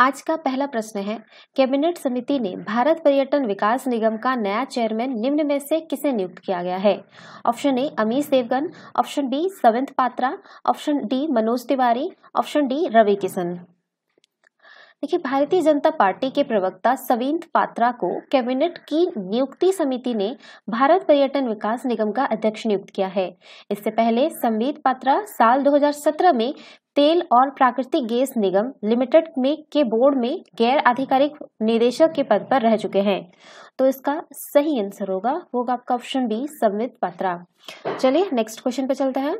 आज का पहला प्रश्न है कैबिनेट समिति ने भारत पर्यटन विकास निगम का नया चेयरमैन निम्न में से किसे नियुक्त किया गया है option A Amish Devgan option B Sawant Patra option D Manoj Tiwari option D Ravi Kishan देखिए भारतीय जनता पार्टी के प्रवक्ता सविंत पात्रा को कैबिनेट की नियुक्ति समिति ने भारत पर्यटन विकास निगम का अध्यक्ष नियुक्त किया है इससे पहले संवित पात्रा साल 2017 में तेल और प्राकृतिक गैस निगम लिमिटेड में के बोर्ड में गैर आधिकारिक निदेशक के पद पर रह चुके हैं तो इसका सही आंसर होगा होगा आपका ऑप्शन बी संवित पात्रा चलिए नेक्स्ट क्वेश्चन पे चलते हैं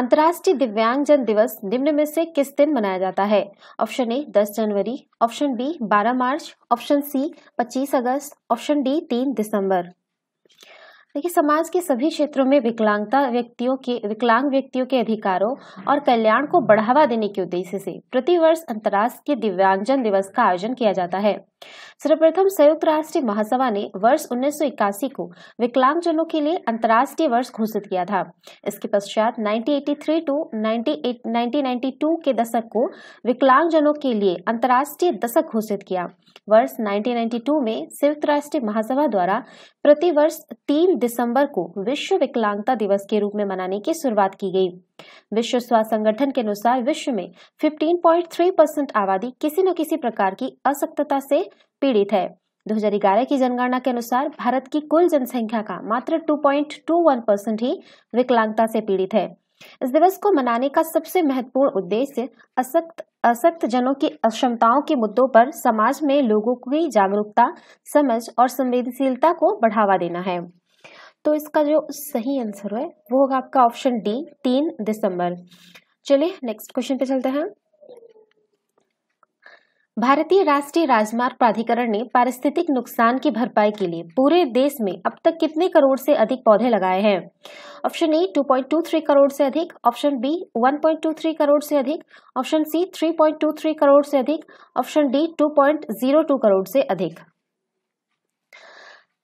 अंतर्राष्ट्रीय दिव्यांगजन दिवस निम्न में से किस दिन मनाया जाता है ऑप्शन ए 10 जनवरी ऑप्शन बी 12 मार्च ऑप्शन सी 25 अगस्त ऑप्शन डी 3 दिसंबर देखिए समाज के सभी क्षेत्रों में विकलांगता व्यक्तियों के विकलांग व्यक्तियों के अधिकारों और कल्याण को बढ़ावा देने के उद्देश्य से प्रतिवर्ष अंतर्राष्ट्रीय दिव्यांगजन दिवस का आयोजन किया जाता है सर्वप्रथम संयुक्त राष्ट्र महासभा ने वर्ष 1981 को विकलांगजनों के लिए अंतर्राष्ट्रीय वर्ष घोषित किया था इसके पश्चात 1983 टू 1992 के दशक को विकलांगजनों के लिए अंतर्राष्ट्रीय दशक घोषित किया वर्ष 1992 में संयुक्त राष्ट्र महासभा द्वारा प्रति वर्ष तीन दिसंबर को विश्व विकलांगता दिवस के रूप में मनाने की शुरुआत की गई विश्व स्वास्थ्य संगठन के अनुसार विश्व में 15.3 परसेंट आबादी किसी न किसी प्रकार की असक्तता से पीड़ित है 2011 की जनगणना के अनुसार भारत की कुल जनसंख्या का मात्र 2.21 परसेंट ही विकलांगता से पीड़ित है इस दिवस को मनाने का सबसे महत्वपूर्ण उद्देश्य असक्त असक्त जनों की अक्षमताओं के मुद्दों पर समाज में लोगों की जागरूकता समझ और संवेदनशीलता को बढ़ावा देना है तो इसका जो सही आंसर है वो होगा आपका ऑप्शन डी तीन दिसंबर चलिए नेक्स्ट क्वेश्चन पे चलते हैं भारतीय राष्ट्रीय राजमार्ग प्राधिकरण ने पारिस्थितिक नुकसान की भरपाई के लिए पूरे देश में अब तक कितने करोड़ से अधिक पौधे लगाए हैं ऑप्शन ए 2.23 करोड़ से अधिक ऑप्शन बी 1.23 करोड़ से अधिक ऑप्शन सी 3.23 करोड़ से अधिक ऑप्शन डी 2.02 करोड़ से अधिक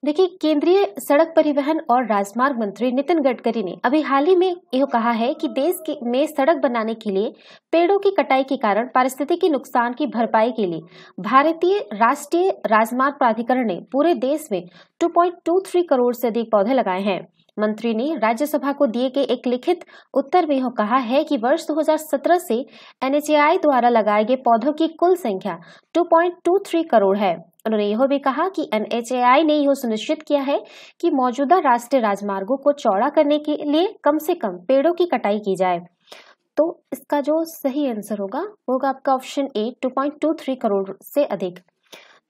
देखिए केंद्रीय सड़क परिवहन और राजमार्ग मंत्री नितिन गडकरी ने अभी हाल ही में यह कहा है कि देश के में सड़क बनाने के लिए पेड़ों की कटाई के कारण पारिस्थितिक नुकसान की भरपाई के लिए भारतीय राष्ट्रीय राजमार्ग प्राधिकरण ने पूरे देश में 2.23 करोड़ से अधिक पौधे लगाए हैं मंत्री ने राज्यसभा को दिए गए एक लिखित उत्तर में यह कहा है कि वर्ष 2017 से एनएचएआई द्वारा लगाए गए पौधों की कुल संख्या 2.23 करोड़ है उन्होंने यह भी कहा कि एन ने यह सुनिश्चित किया है कि मौजूदा राष्ट्रीय राजमार्गों को चौड़ा करने के लिए कम से कम पेड़ों की कटाई की जाए तो इसका जो सही आंसर होगा वो होगा आपका ऑप्शन ए 2.23 करोड़ से अधिक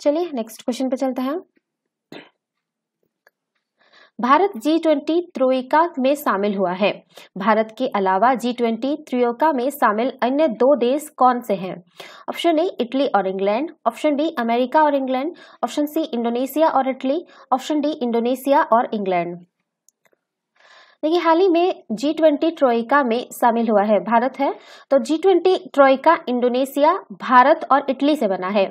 चलिए नेक्स्ट क्वेश्चन पे चलते हैं भारत जी ट्वेंटी त्रोईका में शामिल हुआ है भारत के अलावा जी ट्वेंटी त्रियोका में शामिल अन्य दो देश कौन से हैं ऑप्शन ए इटली और इंग्लैंड ऑप्शन बी अमेरिका और इंग्लैंड ऑप्शन सी इंडोनेशिया और इटली ऑप्शन डी इंडोनेशिया और इंग्लैंड देखिए हाल ही में जी ट्वेंटी ट्रोइका में शामिल हुआ है भारत है तो G twenty troika Indonesia Bharat और इटली से बना है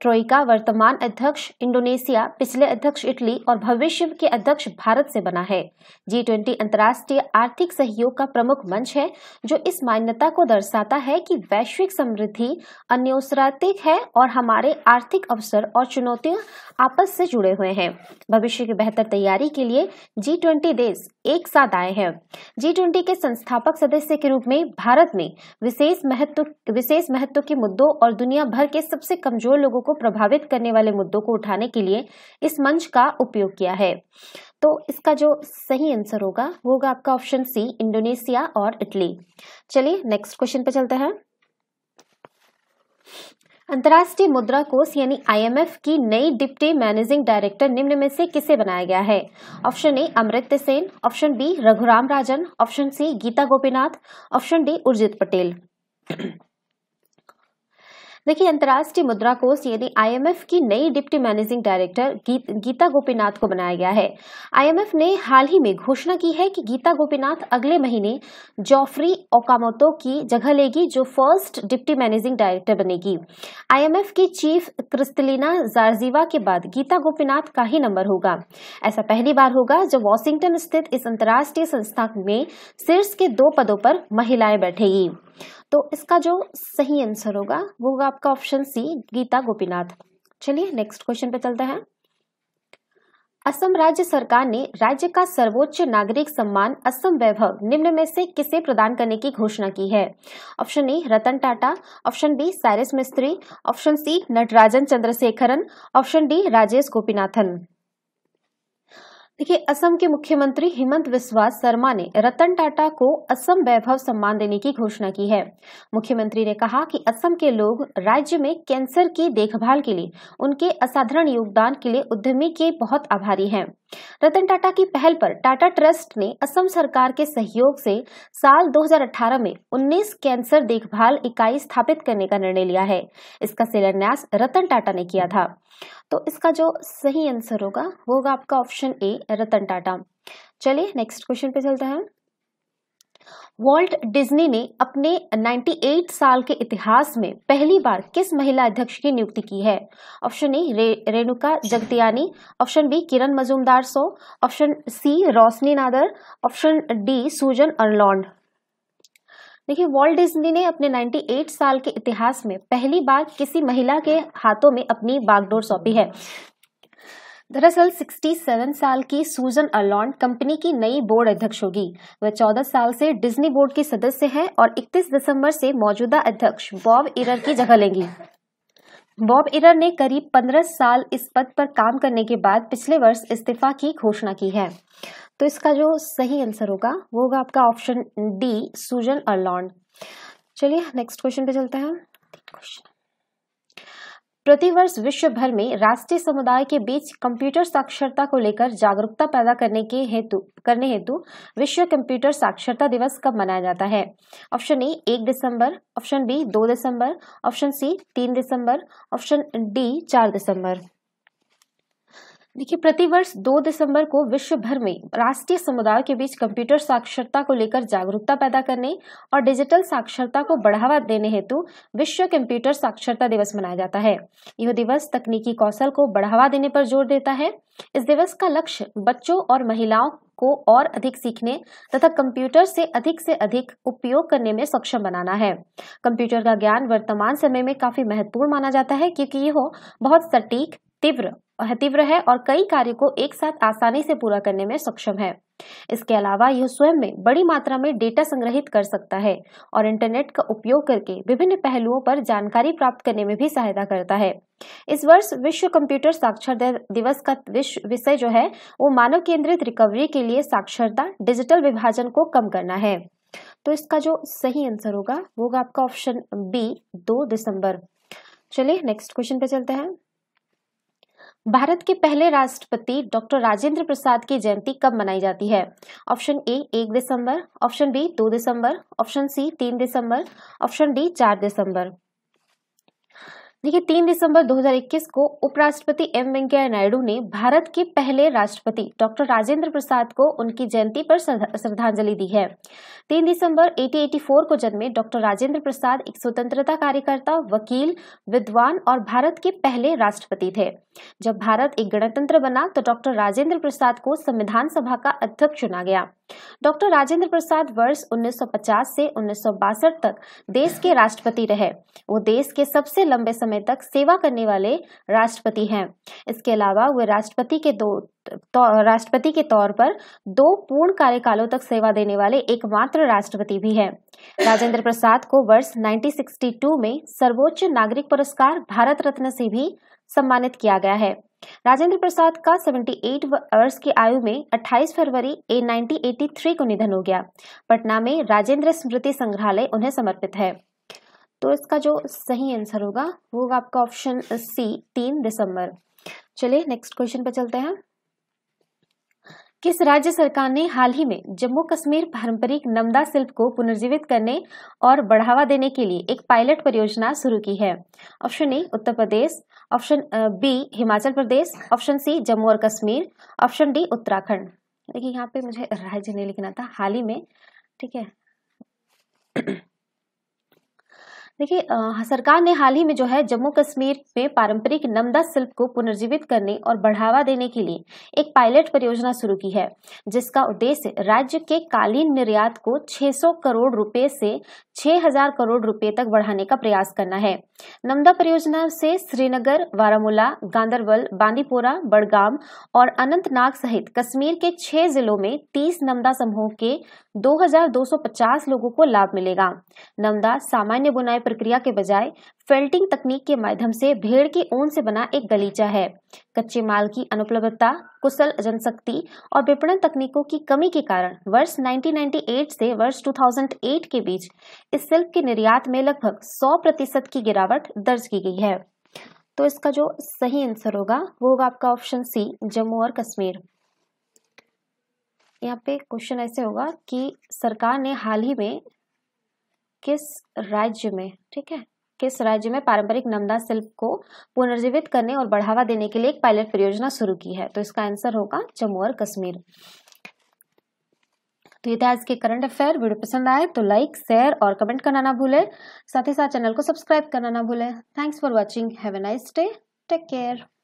ट्रोइका वर्तमान अध्यक्ष इंडोनेशिया पिछले अध्यक्ष इटली और भविष्य के अध्यक्ष भारत से बना है जी ट्वेंटी अंतर्राष्ट्रीय आर्थिक सहयोग का प्रमुख मंच है जो इस मान्यता को दर्शाता है कि वैश्विक समृद्धि अन्योसरातिक है और हमारे आर्थिक अवसर और चुनौतियों आपस से जुड़े हुए हैं भविष्य की बेहतर तैयारी के लिए जी ट्वेंटी देश एक साथ आए हैं जी ट्वेंटी के संस्थापक सदस्य के रूप में भारत ने विशेष महत्व विशेष महत्व के मुद्दों और दुनिया भर के सबसे कमजोर लोगों को प्रभावित करने वाले मुद्दों को उठाने के लिए इस मंच का उपयोग किया है तो इसका जो सही आंसर होगा वो होगा आपका ऑप्शन सी इंडोनेशिया और इटली चलिए नेक्स्ट क्वेश्चन पे चलते हैं अंतर्राष्ट्रीय मुद्रा कोष यानी आईएमएफ की नई डिप्टी मैनेजिंग डायरेक्टर निम्न में से किसे बनाया गया है option A Amrit Sen option B Raghuram Rajan option C Gita Gopinath option D Urjit Patel देखिए अंतर्राष्ट्रीय मुद्रा कोष यानी आईएमएफ की नई डिप्टी मैनेजिंग डायरेक्टर गी, गीता गोपीनाथ को बनाया गया है आईएमएफ ने हाल ही में घोषणा की है कि गीता गोपीनाथ अगले महीने जॉफरी ओकामोतो की जगह लेगी जो फर्स्ट डिप्टी मैनेजिंग डायरेक्टर बनेगी आईएमएफ की चीफ क्रिस्तलिना जारजीवा के बाद गीता गोपीनाथ का ही नंबर होगा ऐसा पहली बार होगा जब वॉशिंगटन स्थित इस अंतर्राष्ट्रीय संस्था में शीर्ष के दो पदों पर महिलाएं बैठेगी तो इसका जो सही आंसर होगा वो होगा आपका ऑप्शन सी गीता गोपीनाथ चलिए नेक्स्ट क्वेश्चन पे चलते हैं असम राज्य सरकार ने राज्य का सर्वोच्च नागरिक सम्मान असम वैभव निम्न में से किसे प्रदान करने की घोषणा की है option A Ratan Tata option B Cyrus Mistry option C Natarajan Chandrasekaran option D Rajesh Gopinathan देखिए असम के मुख्यमंत्री हेमंत विश्वास शर्मा ने रतन टाटा को असम वैभव सम्मान देने की घोषणा की है मुख्यमंत्री ने कहा कि असम के लोग राज्य में कैंसर की देखभाल के लिए उनके असाधारण योगदान के लिए उद्यमी के बहुत आभारी हैं रतन टाटा की पहल पर टाटा ट्रस्ट ने असम सरकार के सहयोग से साल 2018 में 19 कैंसर देखभाल इकाई स्थापित करने का निर्णय लिया है इसका शिलान्यास रतन टाटा ने किया था तो इसका जो सही आंसर होगा वो होगा आपका ऑप्शन ए रतन टाटा चलिए नेक्स्ट क्वेश्चन पे चलते हैं वॉल्ट डिज्नी ने अपने 98 साल के इतिहास में पहली बार किस महिला अध्यक्ष की नियुक्ति की है ऑप्शन ए रे, Renuka Jagtiani option B Kiran Mazumdar Shaw option C Roshni Nadar option D Susan Arnold देखिए वॉल्ट डिज्नी ने अपने 98 साल के इतिहास में पहली बार किसी महिला के हाथों में अपनी बागडोर सौंपी है दरअसल 67 साल की सूजन अलॉन्ड कंपनी की नई बोर्ड अध्यक्ष होगी वह 14 साल से डिज्नी बोर्ड की सदस्य है और 31 दिसंबर से मौजूदा अध्यक्ष बॉब इरर की जगह लेंगी बॉब इरर ने करीब 15 साल इस पद पर काम करने के बाद पिछले वर्ष इस्तीफा की घोषणा की है तो इसका जो सही आंसर होगा वो होगा आपका ऑप्शन डी सूजन अलॉन्ड चलिए नेक्स्ट क्वेश्चन पे चलते हैं क्वेश्चन प्रतिवर्ष विश्व भर में राष्ट्रीय समुदाय के बीच कंप्यूटर साक्षरता को लेकर जागरूकता पैदा करने के हेतु करने हेतु विश्व कंप्यूटर साक्षरता दिवस कब मनाया जाता है ऑप्शन ए एक दिसंबर ऑप्शन बी दो दिसंबर ऑप्शन सी तीन दिसंबर ऑप्शन डी चार दिसंबर देखिए प्रतिवर्ष 2 दिसंबर को विश्व भर में राष्ट्रीय समुदाय के बीच कंप्यूटर साक्षरता को लेकर जागरूकता पैदा करने और डिजिटल साक्षरता को बढ़ावा देने हेतु विश्व कंप्यूटर साक्षरता दिवस मनाया जाता है यह दिवस तकनीकी कौशल को बढ़ावा देने पर जोर देता है इस दिवस का लक्ष्य बच्चों और महिलाओं को और अधिक सीखने तथा कंप्यूटर से अधिक से अधिक उपयोग करने में सक्षम बनाना है कंप्यूटर का ज्ञान वर्तमान समय में काफी महत्वपूर्ण माना जाता है क्योंकि यह बहुत सटीक तीव्र तीव्र है और कई कार्य को एक साथ आसानी से पूरा करने में सक्षम है इसके अलावा यह स्वयं में बड़ी मात्रा में डेटा संग्रहित कर सकता है और इंटरनेट का उपयोग करके विभिन्न पहलुओं पर जानकारी प्राप्त करने में भी सहायता करता है इस वर्ष विश्व कंप्यूटर साक्षर दिवस का विषय जो है वो मानव केंद्रित रिकवरी के लिए साक्षरता डिजिटल विभाजन को कम करना है तो इसका जो सही आंसर होगा वो होगा आपका ऑप्शन बी दो दिसंबर चलिए नेक्स्ट क्वेश्चन पे चलते हैं भारत के पहले राष्ट्रपति डॉक्टर राजेंद्र प्रसाद की जयंती कब मनाई जाती है ऑप्शन ए एक दिसंबर ऑप्शन बी दो दिसंबर ऑप्शन सी तीन दिसंबर ऑप्शन डी चार दिसंबर देखिए तीन दिसंबर 2021 को उपराष्ट्रपति एम वेंकैया नायडू ने भारत के पहले राष्ट्रपति डॉक्टर राजेंद्र प्रसाद को उनकी जयंती पर श्रद्धांजलि दी है तीन दिसंबर 1884 को जन्मे डॉक्टर राजेंद्र प्रसाद एक स्वतंत्रता कार्यकर्ता वकील विद्वान और भारत के पहले राष्ट्रपति थे जब भारत एक गणतंत्र बना तो डॉक्टर राजेंद्र प्रसाद को संविधान सभा का अध्यक्ष चुना गया डॉक्टर राजेंद्र प्रसाद वर्ष 1950 से उन्नीस तक देश के राष्ट्रपति रहे वो देश के सबसे लंबे समय समय तक सेवा करने वाले राष्ट्रपति हैं इसके अलावा वे राष्ट्रपति के दो तो, राष्ट्रपति के तौर पर दो पूर्ण कार्यकालों तक सेवा देने वाले एकमात्र राष्ट्रपति भी हैं राजेंद्र प्रसाद को वर्ष 1962 में सर्वोच्च नागरिक पुरस्कार भारत रत्न से भी सम्मानित किया गया है राजेंद्र प्रसाद का 78 वर्ष की आयु में 28 फरवरी 1983 को निधन हो गया पटना में राजेंद्र स्मृति संग्रहालय उन्हें समर्पित है तो इसका जो सही आंसर होगा वो होगा आपका ऑप्शन सी तीन दिसंबर चलिए नेक्स्ट क्वेश्चन पे चलते हैं किस राज्य सरकार ने हाल ही में जम्मू कश्मीर पारंपरिक नमदा शिल्प को पुनर्जीवित करने और बढ़ावा देने के लिए एक पायलट परियोजना शुरू की है option A Uttar Pradesh option B Himachal Pradesh option C Jammu और कश्मीर ऑप्शन डी उत्तराखंड देखिए यहाँ पे मुझे राज्य नहीं लिखना था हाल ही में ठीक है देखिए सरकार ने हाल ही में जो है जम्मू कश्मीर में पारंपरिक नमदा शिल्प को पुनर्जीवित करने और बढ़ावा देने के लिए एक पायलट परियोजना शुरू की है जिसका उद्देश्य राज्य के कालीन निर्यात को 600 करोड़ रुपए से 6000 करोड़ रुपए तक बढ़ाने का प्रयास करना है नमदा परियोजना से श्रीनगर बारामूला गांधरबल बांदीपोरा बड़गाम और अनंतनाग सहित कश्मीर के छह जिलों में तीस नमदा समूह के दो लोगों को लाभ मिलेगा नमदा सामान्य बुनाई प्रक्रिया के बजाय फेल्टिंग तकनीक के माध्यम से भेड़ के ऊन से बना एक गलीचा है कच्चे माल की अनुपलब्धता कुशल जनशक्ति और विपणन तकनीकों की कमी के कारण वर्ष 1998 से वर्ष 2008 के बीच इस सिल्क के निर्यात में लगभग 100 प्रतिशत की गिरावट दर्ज की गई है तो इसका जो सही आंसर होगा वो होगा आपका ऑप्शन सी जम्मू और कश्मीर यहाँ पे क्वेश्चन ऐसे होगा कि सरकार ने हाल ही में किस राज्य में ठीक है किस राज्य में पारंपरिक नमदा शिल्प को पुनर्जीवित करने और बढ़ावा देने के लिए एक पायलट परियोजना शुरू की है तो इसका आंसर होगा जम्मू और कश्मीर तो ये था आज के करंट अफेयर वीडियो पसंद आए तो लाइक शेयर और कमेंट करना ना भूले साथ ही साथ चैनल को सब्सक्राइब करना ना भूले thanks for watching have a nice day take care